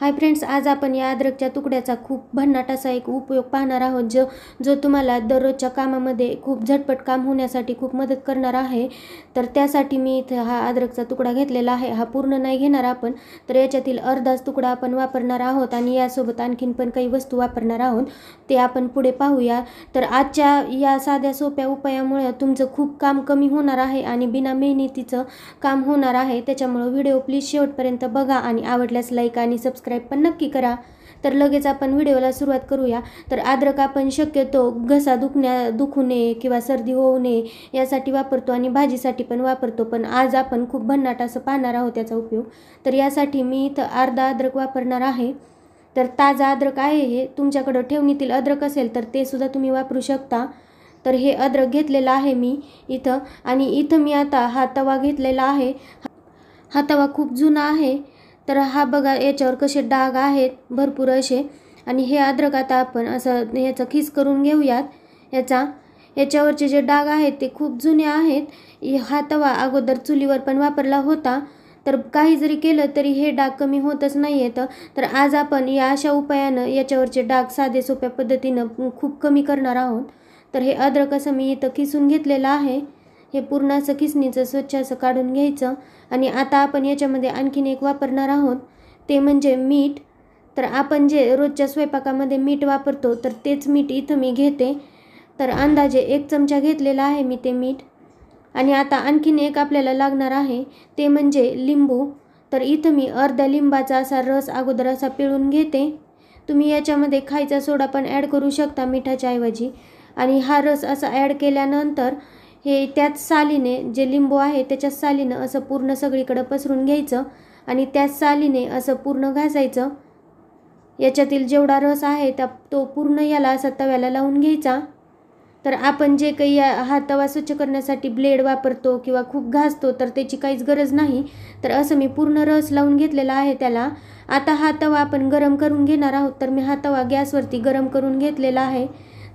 hi friends आज आपण या अद्रकच्या तुकड्याचा खूप भन्नाट असा एक उपयोग पाहणार आहोत जो जो तुम्हाला दररोजच्या कामामध्ये खूप झटपट काम होण्यासाठी खूप मदत करणार आहे तर त्यासाठी मी इथं हा अद्रकचा तुकडा घेतलेला आहे हा पूर्ण नाही घेणार आपण तर याच्यातील अर्धाच तुकडा आपण वापरणार आहोत आणि यासोबत आणखीन पण काही वस्तू वापरणार आहोत ते आपण पुढे पाहूया तर आजच्या या साध्या सोप्या उपायामुळे तुमचं खूप काम कमी होणार आहे आणि बिना मेहनतीचं काम होणार आहे त्याच्यामुळं व्हिडिओ प्लीज शेवटपर्यंत बघा आणि आवडल्यास लाईक आणि सबस्क्राईब सबस्क्राईब पण नक्की करा तर लगेच आपण व्हिडिओला सुरुवात करूया तर अद्रक आपण शक्यतो घसा दुखण्या दुखू नये किंवा सर्दी होऊ नये यासाठी वापरतो आणि भाजीसाठी पण वापरतो पण आज आपण खूप भन्नाट असं पाहणार आहोत त्याचा उपयोग तर यासाठी मी इथं अर्धा अद्रक वापरणार आहे तर ताजा अद्रक आहे हे तुमच्याकडं ठेवणीतील अद्रक असेल तर ते सुद्धा तुम्ही वापरू शकता तर हे अद्रक घेतलेलं आहे मी इथं आणि इथं मी आता हा तवा घेतलेला आहे हा तवा खूप जुना आहे तर हा बघा याच्यावर कसे डाग आहेत भरपूर असे आणि हे अद्रक आता आपण असं याचा खिस करून घेऊयात याचा याच्यावरचे जे डाग आहेत ते खूप जुने आहेत हा तवा अगोदर चुलीवर पण वापरला होता तर काही जरी केलं तरी हे डाग कमी होतच नाही आहेत तर आज आपण या अशा उपायानं याच्यावरचे डाग साधे सोप्या पद्धतीनं खूप कमी करणार आहोत तर हे अद्रक असं मी इथं खिसून घेतलेलं आहे हे पूर्ण असं किसणीचं स्वच्छ असं काढून घ्यायचं आणि आता आपण याच्यामध्ये आणखीन एक वापरणार आहोत ते म्हणजे मीठ तर आपण जे रोजच्या स्वयंपाकामध्ये मीठ वापरतो तर तेच मीठ इथं मी घेते तर अंदाजे एक चमचा घेतलेला आहे मी ते मीठ आणि आता आणखीन एक आपल्याला लागणार आहे ते म्हणजे लिंबू तर इथं मी अर्ध्या लिंबाचा असा रस अगोदर असा पिळून घेते तुम्ही याच्यामध्ये खायचा सोडा पण ॲड करू शकता मिठाच्या ऐवजी आणि हा रस असा ॲड केल्यानंतर हे त्याच सालीने जे लिंबू आहे त्याच्या सालीनं असं पूर्ण सगळीकडं पसरून घ्यायचं आणि त्याच सालीने असं पूर्ण घासायचं याच्यातील जेवढा रस आहे त्या तो पूर्ण याला असा तव्याला लावून घ्यायचा तर आपण जे काही हा तवा स्वच्छ करण्यासाठी ब्लेड वापरतो किंवा खूप घासतो तर त्याची काहीच गरज नाही तर असं मी पूर्ण रस लावून घेतलेला आहे त्याला आता हा तवा आपण गरम करून घेणार आहोत तर मी हा तवा गॅसवरती गरम करून घेतलेला आहे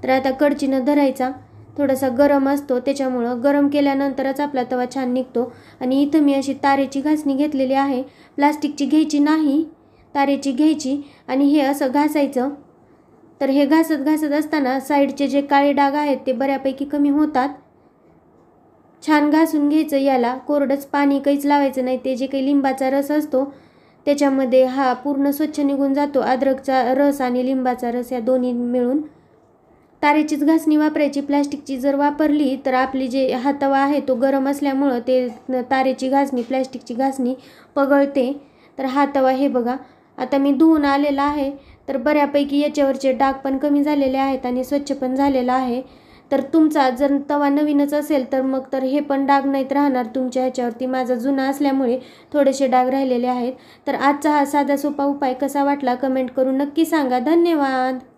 तर आता कडचीनं धरायचा थोडासा गरम असतो त्याच्यामुळं गरम केल्यानंतरच आपला तवा छान निघतो आणि इथं मी अशी तारेची घासणी घेतलेली आहे प्लास्टिकची घ्यायची नाही तारेची घ्यायची आणि हे असं घासायचं तर हे घासत घासत असताना साईडचे जे काळे डाग आहेत ते बऱ्यापैकी कमी होतात छान घासून घ्यायचं याला कोरडंच पाणी काहीच लावायचं नाही ते जे काही लिंबाचा रस असतो त्याच्यामध्ये हा पूर्ण स्वच्छ निघून जातो अद्रकचा रस आणि लिंबाचा रस या दोन्ही मिळून तारेचीच घासणी वापरायची प्लॅस्टिकची जर वापरली तर आपली जे हातवा आहे तो गरम असल्यामुळं ते तारेची घासणी प्लॅस्टिकची घासणी पगळते तर हातवा हे बघा आता मी धुवून आलेला आहे तर बऱ्यापैकी याच्यावरचे डाग पण कमी झालेले आहेत आणि स्वच्छ पण झालेला आहे तर तुमचा जर तवा नवीनच असेल तर मग तर हे पण डाग नाहीत राहणार तुमच्या ह्याच्यावरती माझा जुना असल्यामुळे थोडेसे डाग राहिलेले आहेत तर आजचा हा साधा सोपा उपाय कसा वाटला कमेंट करून नक्की सांगा धन्यवाद